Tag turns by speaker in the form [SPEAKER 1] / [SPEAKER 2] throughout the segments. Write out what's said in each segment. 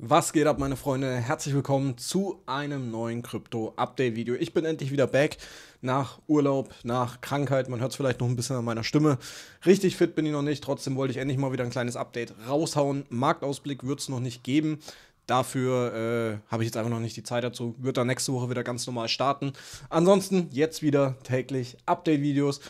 [SPEAKER 1] Was geht ab, meine Freunde? Herzlich willkommen zu einem neuen Krypto-Update-Video. Ich bin endlich wieder back nach Urlaub, nach Krankheit. Man hört es vielleicht noch ein bisschen an meiner Stimme. Richtig fit bin ich noch nicht. Trotzdem wollte ich endlich mal wieder ein kleines Update raushauen. Marktausblick wird es noch nicht geben. Dafür äh, habe ich jetzt einfach noch nicht die Zeit dazu. Wird dann nächste Woche wieder ganz normal starten. Ansonsten jetzt wieder täglich Update-Videos.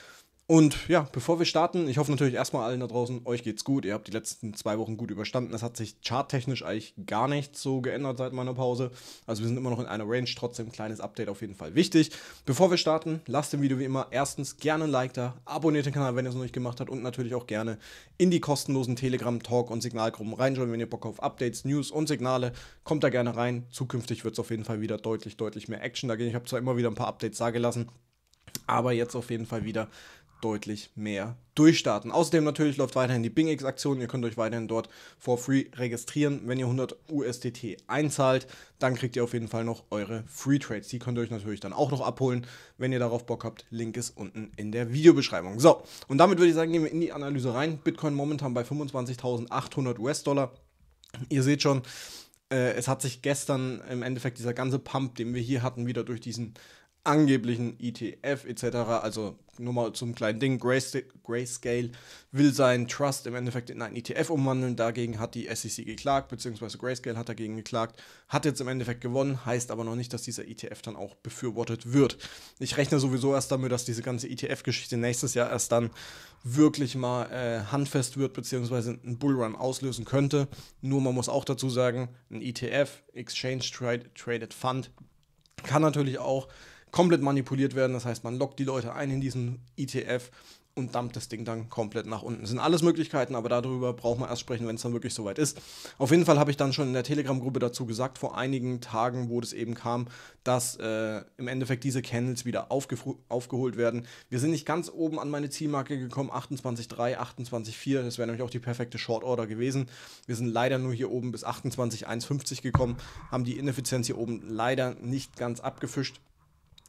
[SPEAKER 1] Und ja, bevor wir starten, ich hoffe natürlich erstmal allen da draußen, euch geht's gut. Ihr habt die letzten zwei Wochen gut überstanden. Es hat sich charttechnisch eigentlich gar nichts so geändert seit meiner Pause. Also wir sind immer noch in einer Range, trotzdem kleines Update auf jeden Fall wichtig. Bevor wir starten, lasst dem Video wie immer erstens gerne ein Like da, abonniert den Kanal, wenn ihr es noch nicht gemacht habt und natürlich auch gerne in die kostenlosen Telegram, Talk und Signalgruppen reinschauen, wenn ihr Bock auf Updates, News und Signale, kommt da gerne rein. Zukünftig wird es auf jeden Fall wieder deutlich, deutlich mehr Action da gehen. Ich habe zwar immer wieder ein paar Updates da gelassen, aber jetzt auf jeden Fall wieder deutlich mehr durchstarten. Außerdem natürlich läuft weiterhin die BingX-Aktion. Ihr könnt euch weiterhin dort for free registrieren. Wenn ihr 100 USDT einzahlt, dann kriegt ihr auf jeden Fall noch eure Free Trades. Die könnt ihr euch natürlich dann auch noch abholen, wenn ihr darauf Bock habt. Link ist unten in der Videobeschreibung. So, und damit würde ich sagen, gehen wir in die Analyse rein. Bitcoin momentan bei 25.800 US-Dollar. Ihr seht schon, äh, es hat sich gestern im Endeffekt dieser ganze Pump, den wir hier hatten, wieder durch diesen angeblichen ETF etc. Also nur mal zum kleinen Ding, Grayscale will seinen Trust im Endeffekt in einen ETF umwandeln. Dagegen hat die SEC geklagt, beziehungsweise Grayscale hat dagegen geklagt, hat jetzt im Endeffekt gewonnen, heißt aber noch nicht, dass dieser ETF dann auch befürwortet wird. Ich rechne sowieso erst damit, dass diese ganze ETF-Geschichte nächstes Jahr erst dann wirklich mal äh, handfest wird, beziehungsweise einen Bullrun auslösen könnte. Nur man muss auch dazu sagen, ein ETF, Exchange Traded Fund, kann natürlich auch komplett manipuliert werden. Das heißt, man lockt die Leute ein in diesen ETF und dampft das Ding dann komplett nach unten. Das sind alles Möglichkeiten, aber darüber braucht man erst sprechen, wenn es dann wirklich soweit ist. Auf jeden Fall habe ich dann schon in der Telegram-Gruppe dazu gesagt, vor einigen Tagen, wo das eben kam, dass äh, im Endeffekt diese Candles wieder aufgeholt werden. Wir sind nicht ganz oben an meine Zielmarke gekommen, 28,3, 28,4. Das wäre nämlich auch die perfekte Short Order gewesen. Wir sind leider nur hier oben bis 28,150 gekommen, haben die Ineffizienz hier oben leider nicht ganz abgefischt.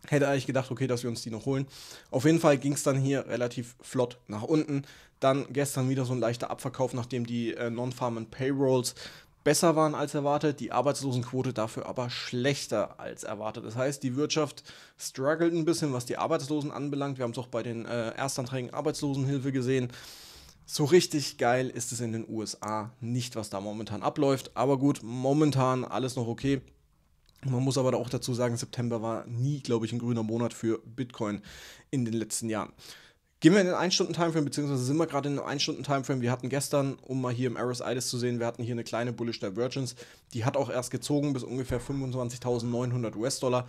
[SPEAKER 1] Hätte eigentlich gedacht, okay, dass wir uns die noch holen. Auf jeden Fall ging es dann hier relativ flott nach unten. Dann gestern wieder so ein leichter Abverkauf, nachdem die äh, Non-Farm Payrolls besser waren als erwartet, die Arbeitslosenquote dafür aber schlechter als erwartet. Das heißt, die Wirtschaft struggelt ein bisschen, was die Arbeitslosen anbelangt. Wir haben es auch bei den äh, Erstanträgen Arbeitslosenhilfe gesehen. So richtig geil ist es in den USA nicht, was da momentan abläuft. Aber gut, momentan alles noch okay. Man muss aber auch dazu sagen, September war nie, glaube ich, ein grüner Monat für Bitcoin in den letzten Jahren. Gehen wir in den 1-Stunden-Timeframe, beziehungsweise sind wir gerade in einem 1-Stunden-Timeframe. Wir hatten gestern, um mal hier im Aris Ides zu sehen, wir hatten hier eine kleine Bullish Divergence. Die hat auch erst gezogen bis ungefähr 25.900 US-Dollar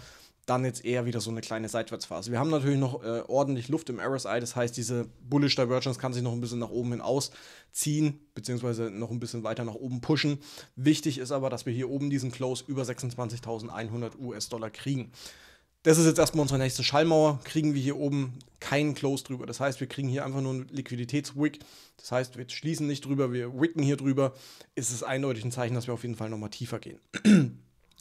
[SPEAKER 1] dann jetzt eher wieder so eine kleine Seitwärtsphase. Wir haben natürlich noch äh, ordentlich Luft im RSI, das heißt, diese Bullish Divergence kann sich noch ein bisschen nach oben hin ausziehen, beziehungsweise noch ein bisschen weiter nach oben pushen. Wichtig ist aber, dass wir hier oben diesen Close über 26.100 US-Dollar kriegen. Das ist jetzt erstmal unsere nächste Schallmauer. Kriegen wir hier oben keinen Close drüber. Das heißt, wir kriegen hier einfach nur einen Liquiditätswick. Das heißt, wir schließen nicht drüber, wir wicken hier drüber. Ist es eindeutig ein Zeichen, dass wir auf jeden Fall nochmal tiefer gehen.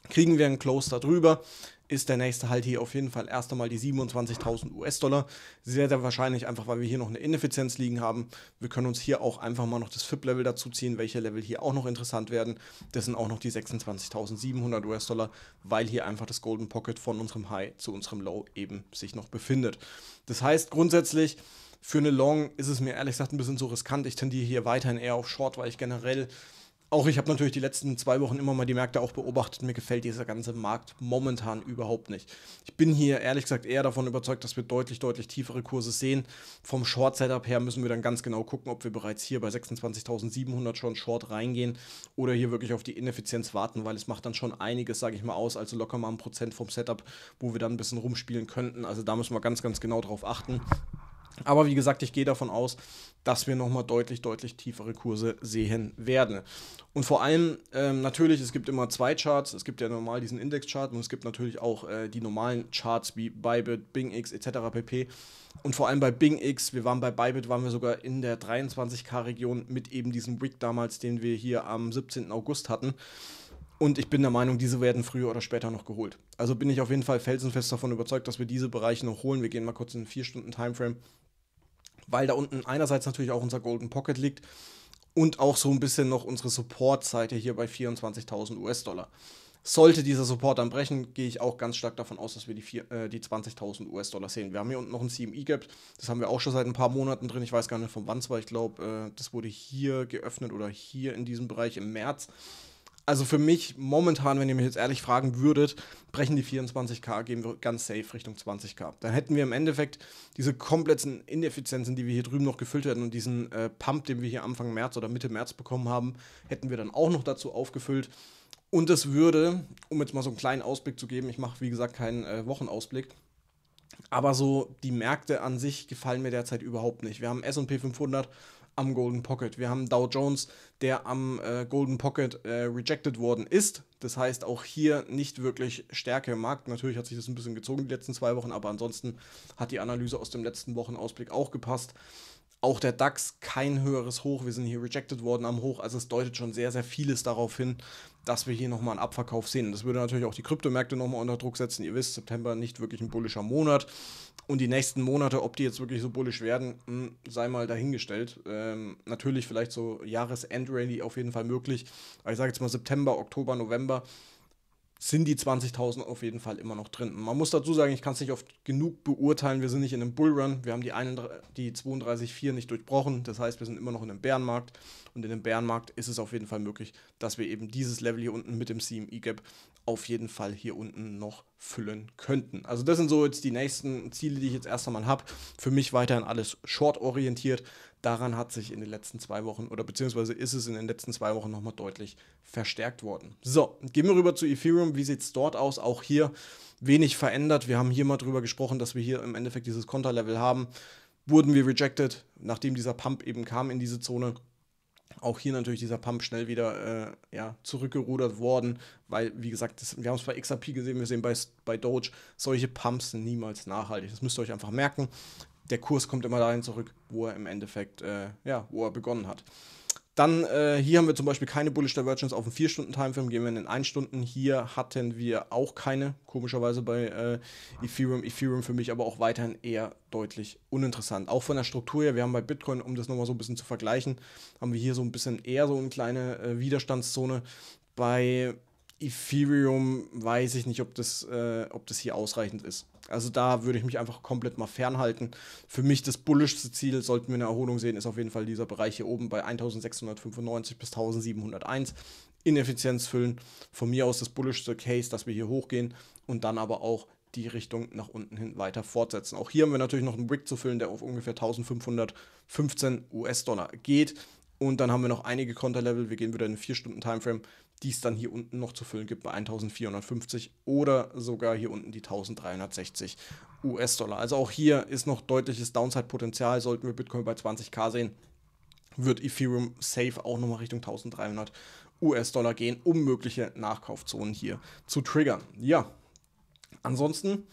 [SPEAKER 1] Kriegen wir einen Close darüber, ist der nächste halt hier auf jeden Fall erst einmal die 27.000 US-Dollar. Sehr, sehr wahrscheinlich einfach, weil wir hier noch eine Ineffizienz liegen haben. Wir können uns hier auch einfach mal noch das FIP-Level dazu ziehen, welche Level hier auch noch interessant werden. Das sind auch noch die 26.700 US-Dollar, weil hier einfach das Golden Pocket von unserem High zu unserem Low eben sich noch befindet. Das heißt grundsätzlich, für eine Long ist es mir ehrlich gesagt ein bisschen zu riskant. Ich tendiere hier weiterhin eher auf Short, weil ich generell auch ich habe natürlich die letzten zwei Wochen immer mal die Märkte auch beobachtet. Mir gefällt dieser ganze Markt momentan überhaupt nicht. Ich bin hier ehrlich gesagt eher davon überzeugt, dass wir deutlich, deutlich tiefere Kurse sehen. Vom Short-Setup her müssen wir dann ganz genau gucken, ob wir bereits hier bei 26.700 schon Short reingehen oder hier wirklich auf die Ineffizienz warten, weil es macht dann schon einiges, sage ich mal, aus. Also locker mal ein Prozent vom Setup, wo wir dann ein bisschen rumspielen könnten. Also da müssen wir ganz, ganz genau drauf achten. Aber wie gesagt, ich gehe davon aus, dass wir nochmal deutlich, deutlich tiefere Kurse sehen werden. Und vor allem ähm, natürlich, es gibt immer zwei Charts. Es gibt ja normal diesen Index-Chart und es gibt natürlich auch äh, die normalen Charts wie Bybit, BingX etc. pp. Und vor allem bei BingX, wir waren bei Bybit, waren wir sogar in der 23k-Region mit eben diesem Wick damals, den wir hier am 17. August hatten. Und ich bin der Meinung, diese werden früher oder später noch geholt. Also bin ich auf jeden Fall felsenfest davon überzeugt, dass wir diese Bereiche noch holen. Wir gehen mal kurz in einen 4-Stunden-Timeframe weil da unten einerseits natürlich auch unser Golden Pocket liegt und auch so ein bisschen noch unsere Support-Seite hier bei 24.000 US-Dollar. Sollte dieser Support dann brechen, gehe ich auch ganz stark davon aus, dass wir die, äh, die 20.000 US-Dollar sehen. Wir haben hier unten noch ein CME-Gap, das haben wir auch schon seit ein paar Monaten drin. Ich weiß gar nicht, von wann es war. Ich glaube, äh, das wurde hier geöffnet oder hier in diesem Bereich im März also für mich momentan, wenn ihr mich jetzt ehrlich fragen würdet, brechen die 24k, gehen wir ganz safe Richtung 20k. Dann hätten wir im Endeffekt diese kompletten Ineffizienzen, die wir hier drüben noch gefüllt hätten und diesen äh, Pump, den wir hier Anfang März oder Mitte März bekommen haben, hätten wir dann auch noch dazu aufgefüllt. Und das würde, um jetzt mal so einen kleinen Ausblick zu geben, ich mache wie gesagt keinen äh, Wochenausblick, aber so die Märkte an sich gefallen mir derzeit überhaupt nicht. Wir haben SP 500 am Golden Pocket. Wir haben Dow Jones, der am äh, Golden Pocket äh, rejected worden ist. Das heißt, auch hier nicht wirklich Stärke im Markt. Natürlich hat sich das ein bisschen gezogen die letzten zwei Wochen, aber ansonsten hat die Analyse aus dem letzten Wochenausblick auch gepasst. Auch der DAX kein höheres Hoch. Wir sind hier rejected worden am Hoch. Also es deutet schon sehr, sehr vieles darauf hin, dass wir hier nochmal einen Abverkauf sehen. Das würde natürlich auch die Kryptomärkte nochmal unter Druck setzen. Ihr wisst, September nicht wirklich ein bullischer Monat. Und die nächsten Monate, ob die jetzt wirklich so bullisch werden, hm, sei mal dahingestellt. Ähm, natürlich vielleicht so Jahresendrally auf jeden Fall möglich. Aber ich sage jetzt mal September, Oktober, November sind die 20.000 auf jeden Fall immer noch drin. Man muss dazu sagen, ich kann es nicht oft genug beurteilen. Wir sind nicht in einem Bullrun. Wir haben die, die 32,4 nicht durchbrochen. Das heißt, wir sind immer noch in einem Bärenmarkt. Und in einem Bärenmarkt ist es auf jeden Fall möglich, dass wir eben dieses Level hier unten mit dem CME Gap auf jeden Fall hier unten noch füllen könnten. Also das sind so jetzt die nächsten Ziele, die ich jetzt erst einmal habe. Für mich weiterhin alles short-orientiert. Daran hat sich in den letzten zwei Wochen oder beziehungsweise ist es in den letzten zwei Wochen nochmal deutlich verstärkt worden. So, gehen wir rüber zu Ethereum. Wie sieht es dort aus? Auch hier wenig verändert. Wir haben hier mal drüber gesprochen, dass wir hier im Endeffekt dieses Konterlevel haben. Wurden wir rejected, nachdem dieser Pump eben kam in diese Zone auch hier natürlich dieser Pump schnell wieder äh, ja, zurückgerudert worden, weil, wie gesagt, das, wir haben es bei XRP gesehen, wir sehen bei, bei Doge, solche Pumps sind niemals nachhaltig. Das müsst ihr euch einfach merken. Der Kurs kommt immer dahin zurück, wo er im Endeffekt, äh, ja, wo er begonnen hat. Dann äh, hier haben wir zum Beispiel keine Bullish Divergence auf dem 4-Stunden-Timeframe, gehen wir in den 1 Stunden. Hier hatten wir auch keine, komischerweise bei äh, Ethereum. Ethereum für mich aber auch weiterhin eher deutlich uninteressant. Auch von der Struktur her, wir haben bei Bitcoin, um das nochmal so ein bisschen zu vergleichen, haben wir hier so ein bisschen eher so eine kleine äh, Widerstandszone. Bei Ethereum weiß ich nicht, ob das, äh, ob das hier ausreichend ist. Also da würde ich mich einfach komplett mal fernhalten. Für mich das bullischste Ziel, sollten wir eine Erholung sehen, ist auf jeden Fall dieser Bereich hier oben bei 1695 bis 1701. Ineffizienz füllen. Von mir aus das bullischste Case, dass wir hier hochgehen und dann aber auch die Richtung nach unten hin weiter fortsetzen. Auch hier haben wir natürlich noch einen Brick zu füllen, der auf ungefähr 1515 US-Dollar geht. Und dann haben wir noch einige Konterlevel. Wir gehen wieder in den 4-Stunden-Timeframe die es dann hier unten noch zu füllen gibt bei 1450 oder sogar hier unten die 1360 US-Dollar. Also auch hier ist noch deutliches Downside-Potenzial. Sollten wir Bitcoin bei 20k sehen, wird Ethereum safe auch nochmal Richtung 1300 US-Dollar gehen, um mögliche Nachkaufzonen hier zu triggern. Ja, ansonsten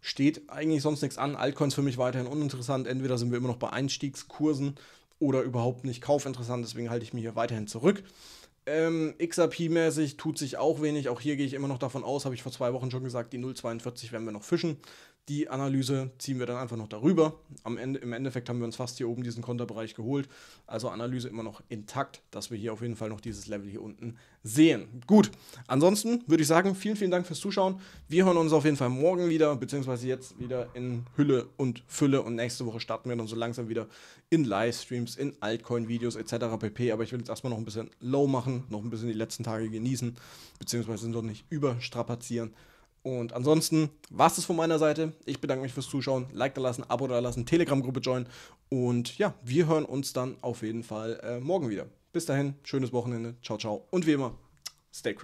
[SPEAKER 1] steht eigentlich sonst nichts an. Altcoins für mich weiterhin uninteressant. Entweder sind wir immer noch bei Einstiegskursen oder überhaupt nicht kaufinteressant. Deswegen halte ich mich hier weiterhin zurück. Ähm, XRP-mäßig tut sich auch wenig. Auch hier gehe ich immer noch davon aus, habe ich vor zwei Wochen schon gesagt, die 0,42 werden wir noch fischen. Die Analyse ziehen wir dann einfach noch darüber. Am Ende, Im Endeffekt haben wir uns fast hier oben diesen Konterbereich geholt. Also Analyse immer noch intakt, dass wir hier auf jeden Fall noch dieses Level hier unten sehen. Gut, ansonsten würde ich sagen, vielen, vielen Dank fürs Zuschauen. Wir hören uns auf jeden Fall morgen wieder, beziehungsweise jetzt wieder in Hülle und Fülle. Und nächste Woche starten wir dann so langsam wieder in Livestreams, in Altcoin-Videos etc. pp. Aber ich will jetzt erstmal noch ein bisschen low machen, noch ein bisschen die letzten Tage genießen, beziehungsweise noch nicht überstrapazieren. Und ansonsten war es das von meiner Seite. Ich bedanke mich fürs Zuschauen. Like da lassen, Abo da lassen, Telegram-Gruppe joinen. Und ja, wir hören uns dann auf jeden Fall äh, morgen wieder. Bis dahin, schönes Wochenende. Ciao, ciao. Und wie immer, stay crazy.